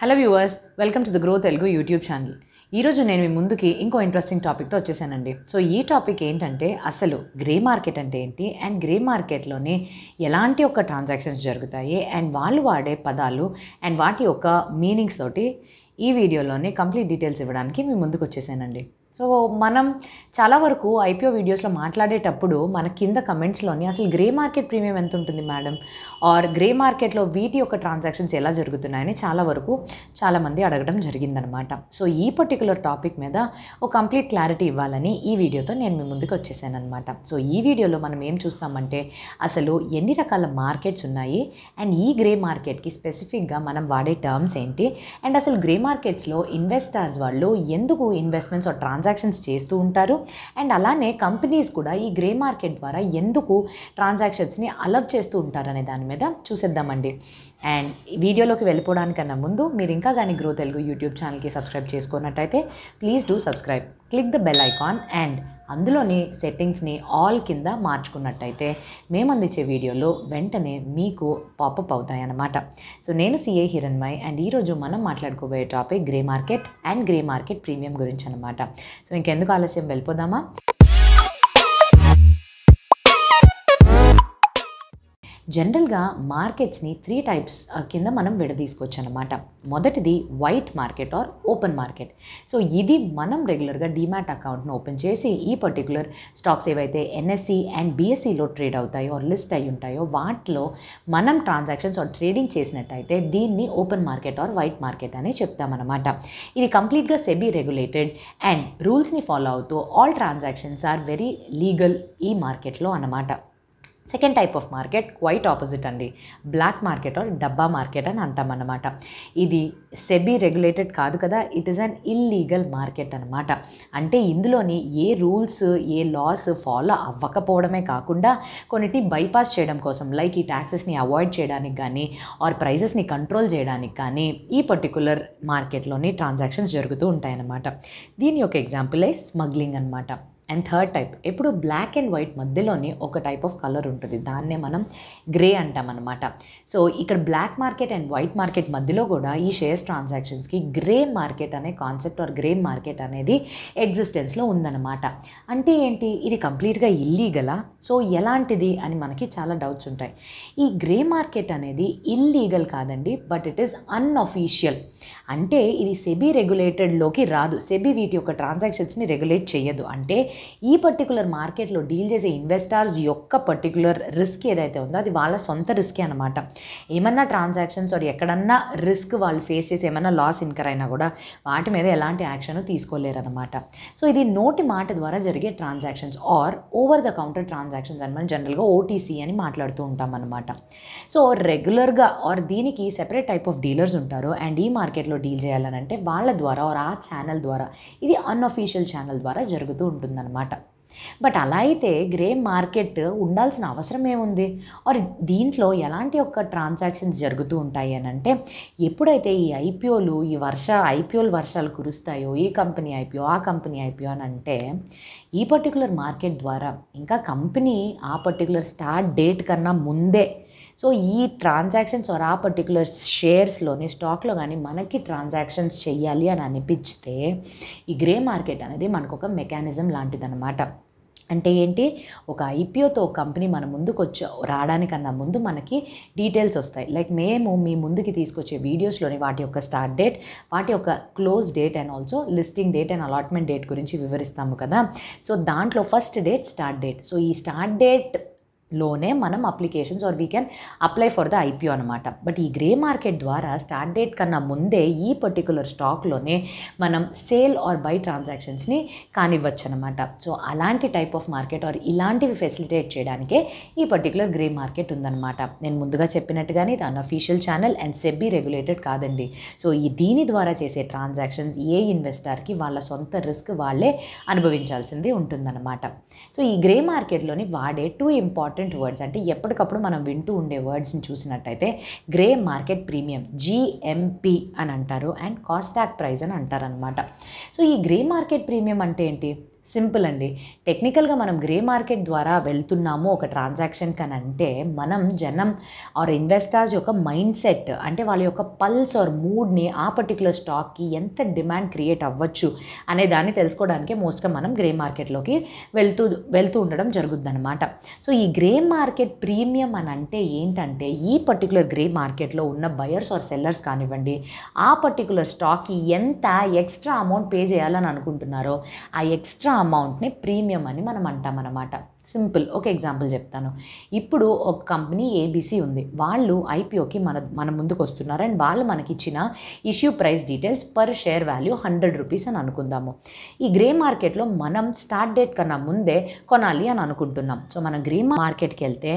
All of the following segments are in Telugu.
hello viewers welcome to the Grow Telugu YouTube channel ఈరోజు నేను మీ ముందుకి ఇంకో ఇంట్రెస్టింగ్ టాపిక్తో వచ్చేసానండి సో ఈ టాపిక్ ఏంటంటే అసలు గ్రే మార్కెట్ అంటే ఏంటి అండ్ గ్రే మార్కెట్లోనే ఎలాంటి ఒక ట్రాన్సాక్షన్స్ జరుగుతాయి అండ్ వాళ్ళు వాడే పదాలు అండ్ వాటి యొక్క మీనింగ్స్ తోటి ఈ వీడియోలోనే కంప్లీట్ డీటెయిల్స్ ఇవ్వడానికి మీ ముందుకు వచ్చేసానండి సో మనం చాలా వరకు ఐపీఓ వీడియోస్లో మాట్లాడేటప్పుడు మన కింద కమెంట్స్లోని అసలు గ్రే మార్కెట్ ప్రీమియం ఎంత ఉంటుంది మేడం ఆర్ గ్రే మార్కెట్లో వీటి యొక్క ట్రాన్సాక్షన్స్ ఎలా జరుగుతున్నాయని చాలా వరకు చాలామంది అడగడం జరిగిందనమాట సో ఈ పర్టికులర్ టాపిక్ మీద ఒక కంప్లీట్ క్లారిటీ ఇవ్వాలని ఈ వీడియోతో నేను మీ ముందుకు వచ్చేసాను అనమాట సో ఈ వీడియోలో మనం ఏం చూస్తామంటే అసలు ఎన్ని రకాల మార్కెట్స్ ఉన్నాయి అండ్ ఈ గ్రే మార్కెట్కి స్పెసిఫిక్గా మనం వాడే టర్మ్స్ ఏంటి అండ్ అసలు గ్రే మార్కెట్స్లో ఇన్వెస్టర్స్ వాళ్ళు ఎందుకు ఇన్వెస్ట్మెంట్స్ ట్రాన్స్ ట్రాన్సాక్షన్స్ చేస్తూ ఉంటారు అండ్ అలానే కంపెనీస్ కూడా ఈ గ్రే మార్కెట్ ద్వారా ఎందుకు ట్రాన్సాక్షన్స్ని అలవ్ చేస్తూ ఉంటారనే దాని మీద చూసేద్దామండి అండ్ వీడియోలోకి వెళ్ళిపోవడానికన్నా ముందు మీరు ఇంకా కానీ గ్రో తెలుగు యూట్యూబ్ ఛానల్కి సబ్స్క్రైబ్ చేసుకున్నట్టయితే please do subscribe click the bell icon and అందులోని సెట్టింగ్స్ని ఆల్ కింద మార్చుకున్నట్టయితే మేము అందించే వీడియోలు వెంటనే మీకు పాపప్ అవుతాయన్నమాట సో నేను సిఏ హిరణ్మయ్ అండ్ ఈరోజు మనం మాట్లాడుకోబోయే topic grey market and grey market premium గురించి అనమాట సో ఇంకెందుకు ఆలస్యం వెళ్ళిపోదామా జనరల్గా మార్కెట్స్ని త్రీ టైప్స్ కింద మనం విడదీసుకోవచ్చు అనమాట మొదటిది white market or open market so ఇది మనం రెగ్యులర్గా డిమాట్ అకౌంట్ను ఓపెన్ చేసి ఈ పర్టికులర్ స్టాక్స్ ఏవైతే ఎన్ఎస్సి అండ్ బీఎస్సిలో ట్రేడ్ అవుతాయో లిస్ట్ అయి ఉంటాయో వాటిలో మనం ట్రాన్సాక్షన్స్ ఆర్ ట్రేడింగ్ చేసినట్టయితే దీన్ని open market or white market అని చెప్తామన్నమాట ఇది కంప్లీట్గా సెబీ రెగ్యులేటెడ్ అండ్ రూల్స్ని ఫాలో అవుతూ all transactions are very legal ఈ మార్కెట్లో అన్నమాట second type of market quite opposite అండి బ్లాక్ మార్కెట్ ఆర్ డబ్బా మార్కెట్ అని అంటామన్నమాట ఇది సెబీ రెగ్యులేటెడ్ కాదు కదా it is an illegal market అనమాట అంటే ఇందులోని ఏ రూల్స్ ఏ లాస్ ఫాలో అవ్వకపోవడమే కాకుండా కొన్నిటిని బైపాస్ చేయడం కోసం లైక్ ఈ ట్యాక్సెస్ని అవాయిడ్ చేయడానికి కానీ ఆర్ ప్రైజెస్ని కంట్రోల్ చేయడానికి కానీ ఈ పర్టికులర్ మార్కెట్లోని ట్రాన్సాక్షన్స్ జరుగుతూ ఉంటాయన్నమాట దీని యొక్క ఎగ్జాంపులే స్మగ్లింగ్ అనమాట అండ్ థర్డ్ టైప్ ఇప్పుడు బ్లాక్ అండ్ వైట్ మధ్యలోనే ఒక టైప్ ఆఫ్ కలర్ ఉంటుంది దాన్నే మనం గ్రే అంటాం అనమాట సో ఇక్కడ black market and white market మధ్యలో కూడా ఈ షేర్స్ ట్రాన్సాక్షన్స్కి గ్రే మార్కెట్ అనే కాన్సెప్ట్ ఆర్ గ్రే మార్కెట్ అనేది ఎగ్జిస్టెన్స్లో ఉందన్నమాట అంటే ఏంటి ఇది కంప్లీట్గా ఇల్లీగలా సో ఎలాంటిది అని మనకి చాలా డౌట్స్ ఉంటాయి ఈ గ్రే మార్కెట్ అనేది ఇల్లీగల్ కాదండి బట్ ఇట్ ఈస్ అన్అఫీషియల్ అంటే ఇది సెబీ రెగ్యులేటెడ్లోకి రాదు సెబీ వీటి యొక్క ట్రాన్సాక్షన్స్ని రెగ్యులేట్ చేయదు అంటే ఈ పర్టికులర్ మార్కెట్లో డీల్ చేసే ఇన్వెస్టార్స్ యొక్క పర్టికులర్ రిస్క్ ఏదైతే ఉందో అది వాళ్ళ సొంత రిస్కే అనమాట ఏమన్నా ట్రాన్సాక్షన్స్ ఆర్ ఎక్కడన్నా రిస్క్ వాళ్ళు ఫేస్ చేసి ఏమన్నా లాస్ ఇన్కర్ అయినా కూడా వాటి మీద ఎలాంటి యాక్షన్ తీసుకోలేరనమాట సో ఇది నోటి మాట ద్వారా జరిగే transactions or over the counter transactions అని మనం జనరల్గా ఓటీసీ అని మాట్లాడుతూ ఉంటాం అనమాట సో రెగ్యులర్గా ఆర్ దీనికి సెపరేట్ టైప్ ఆఫ్ డీలర్స్ ఉంటారు అండ్ ఈ మార్కెట్లో డీల్ చేయాలని అంటే వాళ్ళ ద్వారా ఆర్ ఆ ఛానల్ ద్వారా ఇది అన్అఫీషియల్ ఛానల్ ద్వారా జరుగుతూ ఉంటుంది ఉంటుందన్నమాట బట్ అలా అయితే గ్రే మార్కెట్ ఉండాల్సిన అవసరం ఏముంది ఆర్ దీంట్లో ఎలాంటి ఒక్క ట్రాన్సాక్షన్స్ జరుగుతూ ఉంటాయి అని అంటే ఎప్పుడైతే ఈ ఐపీఓలు ఈ వర్ష ఐపీఓలు వర్షాలు కురుస్తాయో ఈ కంపెనీ ఐపీఓ ఆ కంపెనీ ఐపీఓ అని అంటే ఈ పర్టికులర్ మార్కెట్ ద్వారా ఇంకా కంపెనీ ఆ పర్టికులర్ స్టార్ట్ డేట్ కన్నా ముందే సో ఈ ట్రాన్సాక్షన్స్ ఆర్ ఆ పర్టికులర్ షేర్స్లోని స్టాక్లో కానీ మనకి ట్రాన్సాక్షన్స్ చేయాలి అని అనిపిస్తే ఈ గ్రే మార్కెట్ అనేది మనకు ఒక మెకానిజం లాంటిదన్నమాట అంటే ఏంటి ఒక ఐపీఓతో కంపెనీ మన ముందుకు వచ్చి రావడానికన్నా ముందు మనకి డీటెయిల్స్ వస్తాయి లైక్ మేము మీ ముందుకి తీసుకొచ్చే వీడియోస్లోని వాటి యొక్క స్టార్ట్ డేట్ వాటి యొక్క close date and also listing date and allotment date గురించి వివరిస్తాము కదా సో దాంట్లో first date start date so ఈ స్టార్ట్ డేట్ లోనే మనం applications or we can apply for the IPO అనమాట బట్ ఈ గ్రే మార్కెట్ ద్వారా స్టార్ట్ డేట్ కన్నా ముందే ఈ పర్టికులర్ స్టాక్లోనే మనం సేల్ ఆర్ బై ట్రాన్సాక్షన్స్ని కానివ్వచ్చు అనమాట సో అలాంటి టైప్ ఆఫ్ మార్కెట్ ఆర్ ఇలాంటివి ఫెసిలిటేట్ చేయడానికే ఈ పర్టికులర్ గ్రే మార్కెట్ ఉందన్నమాట నేను ముందుగా చెప్పినట్టుగానే ఇది unofficial channel and SEBI regulated కాదండి సో ఈ దీని ద్వారా చేసే ట్రాన్సాక్షన్స్ ఏ ఇన్వెస్టర్కి వాళ్ళ సొంత రిస్క్ వాళ్ళే అనుభవించాల్సింది ఉంటుందన్నమాట సో ఈ గ్రే మార్కెట్లోని వాడే టూ ఇంపార్టెంట్ ఇంపార్టెంట్ వర్డ్స్ అంటే ఎప్పటికప్పుడు మనం వింటూ ఉండే వర్డ్స్ని చూసినట్టయితే గ్రే మార్కెట్ ప్రీమియం జిఎంపి అని అంటారు అండ్ కాస్టాక్ ప్రైస్ అని అనమాట సో ఈ గ్రే మార్కెట్ ప్రీమియం అంటే ఏంటి సింపుల్ అండి టెక్నికల్గా మనం గ్రే మార్కెట్ ద్వారా వెళ్తున్నాము ఒక ట్రాన్సాక్షన్ కని అంటే మనం జనం ఆర్ ఇన్వెస్టర్స్ యొక్క మైండ్ సెట్ అంటే వాళ్ళ యొక్క పల్స్ ఆర్ మూడ్ని ఆ పర్టికులర్ స్టాక్కి ఎంత డిమాండ్ క్రియేట్ అవ్వచ్చు అనే దాన్ని తెలుసుకోవడానికే మోస్ట్గా మనం గ్రే మార్కెట్లోకి వెళ్తూ వెళ్తూ ఉండడం జరుగుద్దనమాట సో ఈ గ్రే మార్కెట్ ప్రీమియం అని అంటే ఏంటంటే ఈ పర్టికులర్ గ్రే మార్కెట్లో ఉన్న బయర్స్ ఆర్ సెల్లర్స్ కానివ్వండి ఆ పర్టికులర్ స్టాక్కి ఎంత ఎక్స్ట్రా అమౌంట్ పే చేయాలని అనుకుంటున్నారో ఆ ఎక్స్ట్రా అమౌంట్ని ప్రీమియం అని మనం అంటాం అనమాట సింపుల్ ఒక ఎగ్జాంపుల్ చెప్తాను ఇప్పుడు ఒక కంపెనీ ఏబీసీ ఉంది వాళ్ళు ఐపీఓకి మన మన ముందుకు వస్తున్నారు అండ్ వాళ్ళు మనకిచ్చిన issue price details per share value hundred rupees అని అనుకుందాము ఈ గ్రే మార్కెట్లో మనం స్టార్ట్ డేట్ కన్నా ముందే కొనాలి అని అనుకుంటున్నాం సో మనం గ్రే మార్కెట్కి వెళ్తే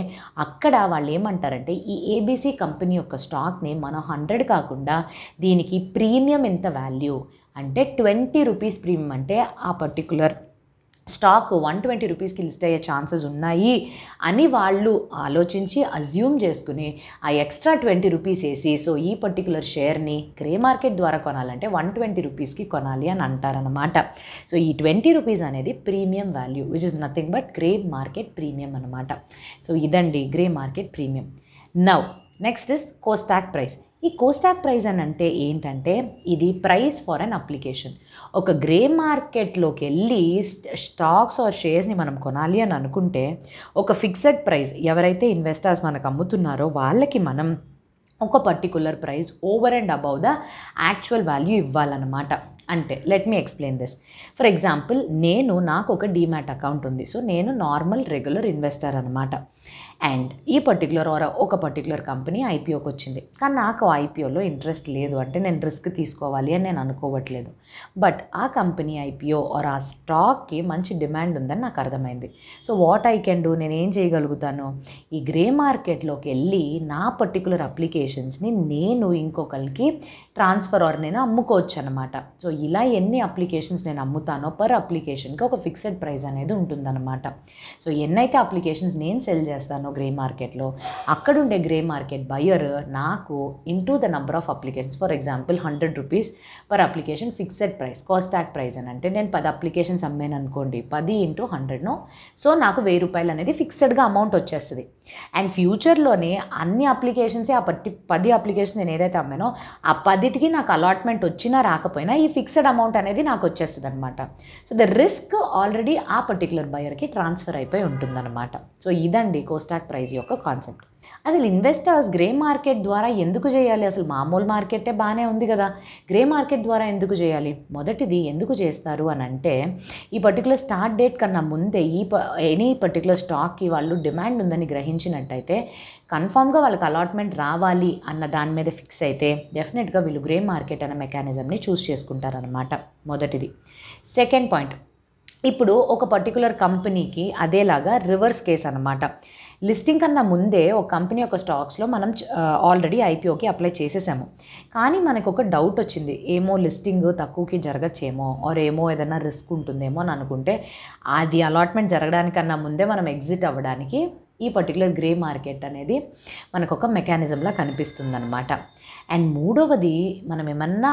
అక్కడ వాళ్ళు ఏమంటారంటే ఈ ఏబీసీ కంపెనీ యొక్క స్టాక్ని మనం హండ్రెడ్ కాకుండా దీనికి ప్రీమియం ఎంత వాల్యూ అంటే ట్వంటీ రూపీస్ ప్రీమియం అంటే ఆ పర్టికులర్ స్టాక్ వన్ ట్వంటీ రూపీస్కి లిస్ట్ అయ్యే ఛాన్సెస్ ఉన్నాయి అని వాళ్ళు ఆలోచించి అజ్యూమ్ చేసుకుని ఆ ఎక్స్ట్రా ట్వంటీ రూపీస్ వేసి సో ఈ పర్టికులర్ షేర్ని గ్రే మార్కెట్ ద్వారా కొనాలంటే వన్ ట్వంటీ రూపీస్కి కొనాలి అని అంటారనమాట సో ఈ ట్వంటీ రూపీస్ అనేది premium value which is nothing but grey market premium అనమాట సో ఇదండి grey market premium now next is kostak price ఈ కోస్టాక్ ప్రైజ్ అని అంటే ఏంటంటే ఇది ప్రైస్ ఫర్ అన్ అప్లికేషన్ ఒక గ్రే మార్కెట్లోకి వెళ్ళి స్టాక్స్ ఆర్ షేర్స్ని మనం కొనాలి అని అనుకుంటే ఒక ఫిక్సడ్ ప్రైస్ ఎవరైతే ఇన్వెస్టర్స్ మనకు అమ్ముతున్నారో వాళ్ళకి మనం ఒక particular price over and above the actual value ఇవ్వాలన్నమాట అంటే let me explain this for example నేను నాకు ఒక డీమ్యాట్ అకౌంట్ ఉంది సో నేను నార్మల్ రెగ్యులర్ ఇన్వెస్టర్ అనమాట అండ్ ఈ పర్టికులర్ ఒక పర్టికులర్ కంపెనీ ఐపీఓకి వచ్చింది కానీ నాకు ఐపీఓలో ఇంట్రెస్ట్ లేదు అంటే నేను రిస్క్ తీసుకోవాలి అని నేను అనుకోవట్లేదు బట్ ఆ కంపెనీ ఐపీఓ ఆర్ ఆ స్టాక్కి మంచి డిమాండ్ ఉందని నాకు అర్థమైంది so what I can do ఏం చేయగలుగుతాను ఈ గ్రే మార్కెట్లోకి వెళ్ళి నా పర్టికులర్ అప్లికేషన్స్ని నేను ఇంకొకరికి ట్రాన్స్ఫర్ ఆర్ నేను అమ్ముకోవచ్చు అనమాట సో ఇలా ఎన్ని అప్లికేషన్స్ నేను అమ్ముతానో పర్ అప్లికేషన్కి ఒక ఫిక్సెడ్ ప్రైస్ అనేది ఉంటుందన్నమాట సో ఎన్నైతే అప్లికేషన్స్ నేను సెల్ చేస్తానో గ్రే మార్కెట్లో అక్కడుండే గ్రే మార్కెట్ బయర్ నాకు into the number of applications for example hundred rupees per application fix fixed price cost tag price అని అంటే నేను పది అప్లికేషన్స్ అమ్మాను అనుకోండి పది ఇంటూ హండ్రెడ్ను సో నాకు వెయ్యి రూపాయలు అనేది ఫిక్స్డ్గా అమౌంట్ వచ్చేస్తుంది అండ్ ఫ్యూచర్లోనే అన్ని అప్లికేషన్సే ఆ పట్టి పది అప్లికేషన్స్ నేను ఏదైతే అమ్మానో ఆ పదిటికి నాకు అలాట్మెంట్ వచ్చినా రాకపోయినా ఈ ఫిక్స్డ్ అమౌంట్ అనేది నాకు వచ్చేస్తుంది అనమాట సో ద రిస్క్ ఆల్రెడీ ఆ పర్టికులర్ బయర్కి ట్రాన్స్ఫర్ అయిపోయి ఉంటుందన్నమాట సో ఇదండి కోస్టాక్ ప్రైస్ యొక్క కాన్సెప్ట్ అసలు ఇన్వెస్టర్స్ గ్రే మార్కెట్ ద్వారా ఎందుకు చేయాలి అసలు మామూలు మార్కెటే బాగానే ఉంది కదా గ్రే మార్కెట్ ద్వారా ఎందుకు చేయాలి చేయాలి మొదటిది ఎందుకు చేస్తారు అని అంటే ఈ పర్టికులర్ స్టార్ట్ డేట్ కన్నా ముందే ఈ ప ఎనీ పర్టికులర్ స్టాక్కి వాళ్ళు డిమాండ్ ఉందని గ్రహించినట్టయితే కన్ఫామ్గా వాళ్ళకి అలాట్మెంట్ రావాలి అన్న దాని మీద ఫిక్స్ అయితే డెఫినెట్గా వీళ్ళు గ్రే మార్కెట్ అనే మెకానిజంని చూస్ చేసుకుంటారనమాట మొదటిది సెకండ్ పాయింట్ ఇప్పుడు ఒక పర్టికులర్ కంపెనీకి అదేలాగా రివర్స్ కేస్ అనమాట లిస్టింగ్ కన్నా ముందే ఒక కంపెనీ యొక్క స్టాక్స్లో మనం ఆల్రెడీ ఐపీఓకి అప్లై చేసేసాము కానీ మనకు ఒక డౌట్ వచ్చింది ఏమో లిస్టింగ్ తక్కువకి జరగచ్చేమో ఆర్ ఏమో ఏదైనా రిస్క్ ఉంటుందేమో అని అనుకుంటే అది అలాట్మెంట్ జరగడానికన్నా ముందే మనం ఎగ్జిట్ అవ్వడానికి ఈ పర్టికులర్ గ్రే మార్కెట్ అనేది మనకు ఒక మెకానిజంలా కనిపిస్తుంది అనమాట అండ్ మూడవది మనం ఏమన్నా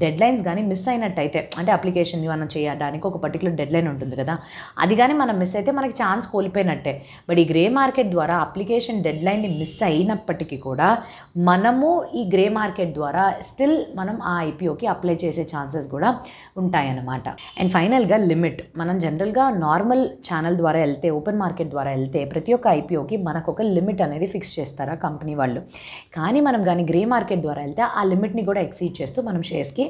డెడ్ లైన్స్ కానీ మిస్ అయినట్టయితే అంటే అప్లికేషన్ ఏమన్నా చేయడానికి ఒక పర్టికులర్ డెడ్ లైన్ ఉంటుంది కదా అది కానీ మనం మిస్ అయితే మనకి ఛాన్స్ కోల్పోయినట్టే బట్ ఈ గ్రే మార్కెట్ ద్వారా అప్లికేషన్ డెడ్ లైన్ని మిస్ అయినప్పటికీ కూడా మనము ఈ గ్రే మార్కెట్ ద్వారా స్టిల్ మనం ఆ ఐపీఓకి అప్లై చేసే ఛాన్సెస్ కూడా ఉంటాయన్నమాట అండ్ ఫైనల్గా లిమిట్ మనం జనరల్గా నార్మల్ ఛానల్ ద్వారా వెళ్తే ఓపెన్ మార్కెట్ ద్వారా వెళ్తే ప్రతి ఒక్క ఐపీఓకి మనకు ఒక లిమిట్ అనేది ఫిక్స్ చేస్తారా కంపెనీ వాళ్ళు కానీ మనం కానీ గ్రే మార్కెట్ ద్వారా వెళ్తే ఆ లిమిట్ని కూడా ఎక్సీడ్ చేస్తూ మనం షేర్స్కి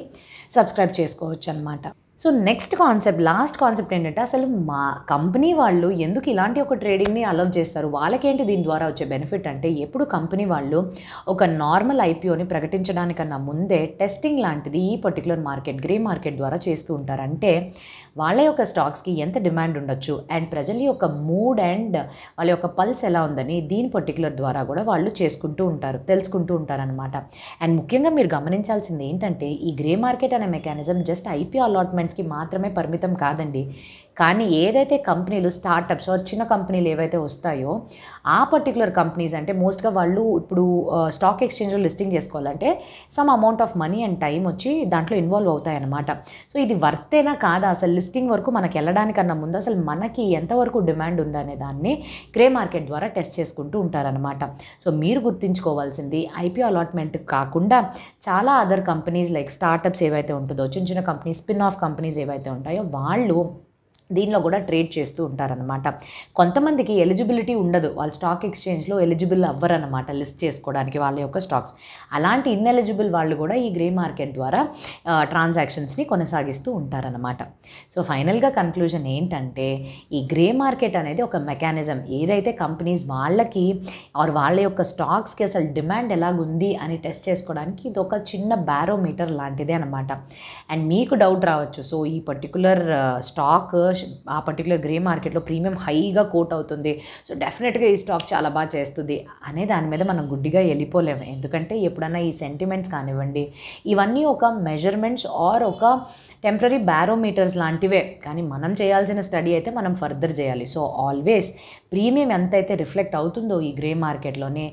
सब्सक्राइब చేసుకోవొచ్చు అన్నమాట so next concept last concept ఏంటంటే అసలు మా కంపెనీ వాళ్ళు ఎందుకు ఇలాంటి ఒక ట్రేడింగ్ని అలౌ చేస్తారు వాళ్ళకేంటి దీని ద్వారా వచ్చే బెనిఫిట్ అంటే ఎప్పుడు కంపెనీ వాళ్ళు ఒక నార్మల్ ఐపీఓని ప్రకటించడానికన్నా ముందే టెస్టింగ్ లాంటిది ఈ పర్టికులర్ మార్కెట్ గ్రే మార్కెట్ ద్వారా చేస్తూ ఉంటారు అంటే వాళ్ళ యొక్క స్టాక్స్కి ఎంత డిమాండ్ ఉండొచ్చు అండ్ ప్రజల యొక్క మూడ్ అండ్ వాళ్ళ యొక్క పల్స్ ఎలా ఉందని దీని పర్టికులర్ ద్వారా కూడా వాళ్ళు చేసుకుంటూ ఉంటారు తెలుసుకుంటూ ఉంటారనమాట అండ్ ముఖ్యంగా మీరు గమనించాల్సింది ఏంటంటే ఈ గ్రే మార్కెట్ అనే మెకానిజం జస్ట్ ఐపీ అలాట్మెంట్ మూమెంట్స్కి మాత్రమే పరిమితం కాదండి కానీ ఏదైతే కంపెనీలు స్టార్టప్స్ చిన్న కంపెనీలు ఏవైతే వస్తాయో ఆ పర్టికులర్ కంపెనీస్ అంటే మోస్ట్గా వాళ్ళు ఇప్పుడు స్టాక్ ఎక్స్చేంజ్లో లిస్టింగ్ చేసుకోవాలంటే some amount of money and time వచ్చి దాంట్లో ఇన్వాల్వ్ అవుతాయన్నమాట సో ఇది వర్తేనా కాదా అసలు లిస్టింగ్ వరకు మనకి వెళ్ళడానికన్నా ముందు అసలు మనకి ఎంతవరకు డిమాండ్ ఉందనే దాన్ని గ్రే మార్కెట్ ద్వారా టెస్ట్ చేసుకుంటూ ఉంటారనమాట సో మీరు గుర్తుంచుకోవాల్సింది ఐపీఓ అలాట్మెంట్ కాకుండా చాలా అదర్ కంపెనీస్ లైక్ స్టార్టప్స్ ఏవైతే ఉంటుందో చిన్న చిన్న కంపెనీస్ స్పిన్ ఆఫ్ కంపెనీస్ ఏవైతే ఉంటాయో వాళ్ళు దీనిలో కూడా ట్రేడ్ చేస్తూ ఉంటారనమాట కొంతమందికి ఎలిజిబిలిటీ ఉండదు వాళ్ళు స్టాక్ ఎక్స్చేంజ్లో ఎలిజిబుల్ అవ్వరనమాట లిస్ట్ చేసుకోవడానికి వాళ్ళ యొక్క స్టాక్స్ అలాంటి ఇన్ఎలిజిబుల్ వాళ్ళు కూడా ఈ గ్రే మార్కెట్ ద్వారా ట్రాన్సాక్షన్స్ని కొనసాగిస్తూ ఉంటారనమాట సో ఫైనల్గా కన్క్లూజన్ ఏంటంటే ఈ గ్రే మార్కెట్ అనేది ఒక మెకానిజం ఏదైతే కంపెనీస్ వాళ్ళకి ఆరు వాళ్ళ యొక్క స్టాక్స్కి అసలు డిమాండ్ ఎలాగుంది అని టెస్ట్ చేసుకోవడానికి ఇది ఒక చిన్న బ్యారోమీటర్ లాంటిదే అనమాట అండ్ మీకు డౌట్ రావచ్చు సో ఈ పర్టికులర్ స్టాక్ ఆ పర్టికులర్ గ్రే మార్కెట్లో ప్రీమియం హైగా కోట్ అవుతుంది సో డెఫినెట్గా ఈ స్టాక్ చాలా బాగా చేస్తుంది అనే దాని మీద మనం గుడ్డిగా వెళ్ళిపోలేము ఎందుకంటే ఎప్పుడన్నా ఈ సెంటిమెంట్స్ కానివ్వండి ఇవన్నీ ఒక మెజర్మెంట్స్ ఆర్ ఒక టెంపరీ బ్యారోమీటర్స్ లాంటివే కానీ మనం చేయాల్సిన స్టడీ అయితే మనం ఫర్దర్ చేయాలి సో ఆల్వేస్ ప్రీమియం ఎంతైతే రిఫ్లెక్ట్ అవుతుందో ఈ గ్రే మార్కెట్లోనే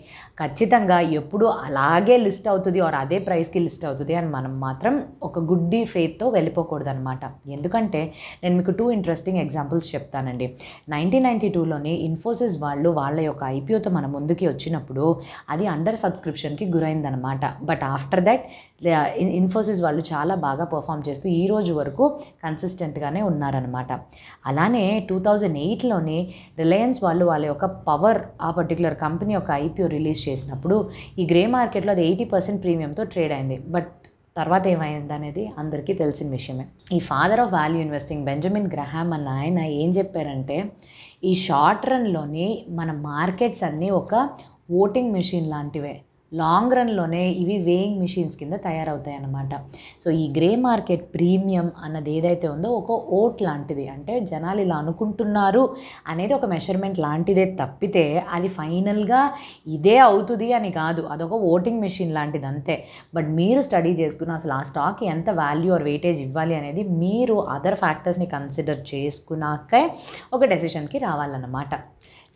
ఖచ్చితంగా ఎప్పుడు అలాగే లిస్ట్ అవుతుంది ఆర్ అదే ప్రైస్కి లిస్ట్ అవుతుంది అని మనం మాత్రం ఒక గుడ్డీ ఫేత్తో వెళ్ళిపోకూడదు అనమాట ఎందుకంటే నేను మీకు టూ ఇంట్రెస్టింగ్ ఎగ్జాంపుల్స్ చెప్తానండి నైన్టీన్ నైన్టీ టూలోనే ఇన్ఫోసిస్ వాళ్ళు వాళ్ళ యొక్క ఐపీఓతో మన ముందుకి వచ్చినప్పుడు అది అండర్ సబ్స్క్రిప్షన్కి గురైందనమాట బట్ ఆఫ్టర్ దట్ ఇన్ఫోసిస్ వాళ్ళు చాలా బాగా పర్ఫామ్ చేస్తూ ఈ రోజు వరకు కన్సిస్టెంట్గానే ఉన్నారనమాట అలానే టూ థౌజండ్ ఎయిట్లోనే రిలయన్స్ వాళ్ళు వాళ్ళ యొక్క పవర్ ఆ పర్టికులర్ కంపెనీ యొక్క ఐపీఓ రిలీజ్ చేసినప్పుడు ఈ గ్రే మార్కెట్లో అది ఎయిటీ పర్సెంట్ ప్రీమియంతో ట్రేడ్ అయింది బట్ తర్వాత ఏమైంది అనేది అందరికీ తెలిసిన విషయమే ఈ father of value investing Benjamin Graham అన్న ఆయన ఏం చెప్పారంటే ఈ షార్ట్ రన్లోని మన మార్కెట్స్ అన్నీ ఒక ఓటింగ్ మెషిన్ లాంటివే లాంగ్ రన్లోనే ఇవి వేయింగ్ మిషన్స్ కింద తయారవుతాయి అన్నమాట సో ఈ గ్రే మార్కెట్ ప్రీమియం అన్నది ఏదైతే ఉందో ఒక ఓట్ లాంటిది అంటే జనాలు ఇలా అనుకుంటున్నారు అనేది ఒక మెషర్మెంట్ లాంటిదే తప్పితే అది ఫైనల్గా ఇదే అవుతుంది అని కాదు అదొక ఓటింగ్ మెషిన్ లాంటిది అంతే బట్ మీరు స్టడీ చేసుకున్న అసలు ఆ స్టాక్ ఎంత వాల్యూ ఆర్ వెయిటేజ్ ఇవ్వాలి అనేది మీరు అదర్ ఫ్యాక్టర్స్ని కన్సిడర్ చేసుకున్నాకే ఒక డెసిషన్కి రావాలన్నమాట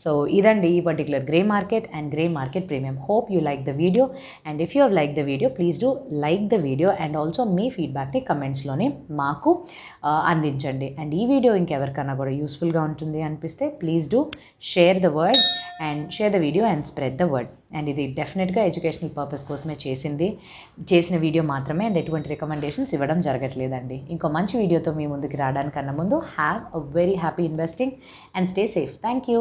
సో ఇదండి ఈ particular grey market and grey market premium hope you like the video and if you have like the video please do like the video and also మీ ఫీడ్బ్యాక్ని కమెంట్స్లోనే మాకు అందించండి అండ్ ఈ వీడియో ఇంకెవరికన్నా కూడా యూస్ఫుల్గా ఉంటుంది అనిపిస్తే please do share the word and share the video and spread the word and ఇది డెఫినెట్గా ఎడ్యుకేషనల్ పర్పస్ కోసమే చేసింది చేసిన వీడియో మాత్రమే అండ్ ఎటువంటి రికమెండేషన్స్ ఇవ్వడం జరగట్లేదండి ఇంకో మంచి వీడియోతో మీ ముందుకు రావడానికన్నా ముందు have a very happy investing and stay safe thank you